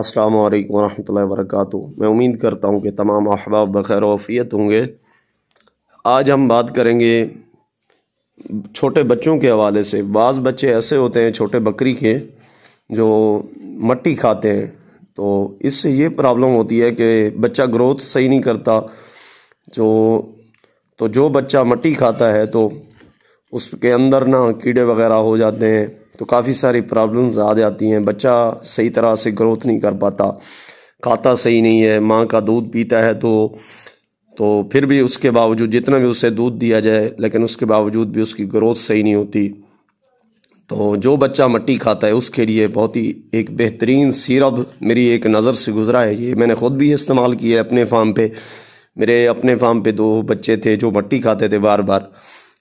अस्सलाम वालेकुम वरहमतुल्लाहि वबरकातु मैं उम्मीद करता हूँ कि तमाम अहबाब बखैर वफ़ीत होंगे आज हम बात करेंगे छोटे बच्चों के हवाले से बाज़ बच्चे ऐसे होते हैं छोटे बकरी के जो मट्टी खाते हैं तो इससे ये प्रॉब्लम होती है कि बच्चा ग्रोथ सही नहीं करता जो तो जो बच्चा मट्टी खाता है तो उसके अंदर ना कीड़े वगैरह हो जाते हैं तो काफ़ी सारी प्रॉब्लम्स आ जाती हैं बच्चा सही तरह से ग्रोथ नहीं कर पाता खाता सही नहीं है माँ का दूध पीता है तो तो फिर भी उसके बावजूद जितना भी उसे दूध दिया जाए लेकिन उसके बावजूद भी उसकी ग्रोथ सही नहीं होती तो जो बच्चा मट्टी खाता है उसके लिए बहुत ही एक बेहतरीन सीरप मेरी एक नज़र से गुजरा है ये मैंने ख़ुद भी इस्तेमाल किया है अपने फार्म पे मेरे अपने फार्म पे दो बच्चे थे जो मट्टी खाते थे बार बार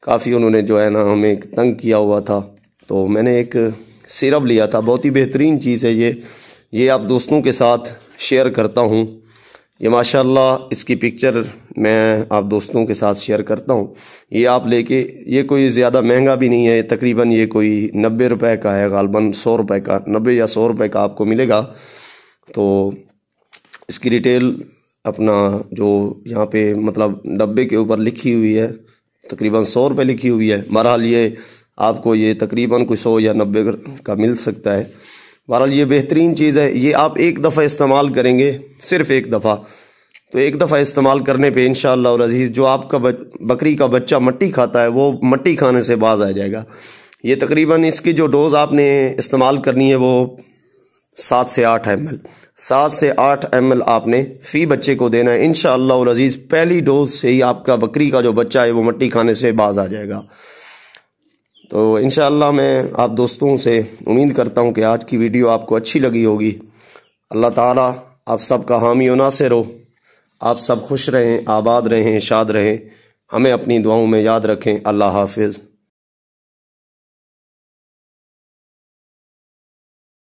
काफ़ी उन्होंने जो है ना हमें तंग किया हुआ था तो मैंने एक सिरप लिया था बहुत ही बेहतरीन चीज़ है ये ये आप दोस्तों के साथ शेयर करता हूँ ये माशाल्लाह इसकी पिक्चर मैं आप दोस्तों के साथ शेयर करता हूँ ये आप लेके ये कोई ज़्यादा महंगा भी नहीं है तकरीबन ये कोई नब्बे रुपए का है गालबन सौ रुपए का नब्बे या सौ रुपए का आपको मिलेगा तो इसकी डिटेल अपना जो यहाँ पे मतलब डब्बे के ऊपर लिखी हुई है तकरीबन सौ रुपये लिखी हुई है बहरहाल ये आपको ये तकरीबन कोई सौ या नब्बे का मिल सकता है बहरहाल ये बेहतरीन चीज़ है ये आप एक दफ़ा इस्तेमाल करेंगे सिर्फ एक दफ़ा तो एक दफ़ा इस्तेमाल करने पे इन अज़ीज़ जो आपका बकरी का बच्चा मट्टी खाता है वो मट्टी खाने से बाज आ जाएगा ये तकरीबन इसकी जो डोज़ आपने इस्तेमाल करनी है वो सात से आठ एम एल सात से आठ एम एल आपने फ़ी बच्चे को देना है इन अज़ीज़ पहली डोज से ही आपका बकरी का जो बच्चा है वो मट्टी खाने से बाज आ जाएगा तो इन मैं आप दोस्तों से उम्मीद करता हूँ कि आज की वीडियो आपको अच्छी लगी होगी अल्लाह ताला आप का हामी नासिर हो आप सब खुश रहें आबाद रहें शाद रहें हमें अपनी दुआओं में याद रखें अल्लाह हाफिज़